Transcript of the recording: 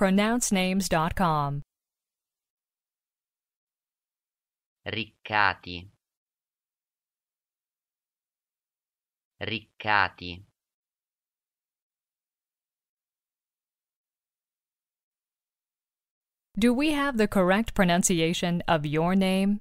pronouncenames.com. Riccati. Riccati. Do we have the correct pronunciation of your name?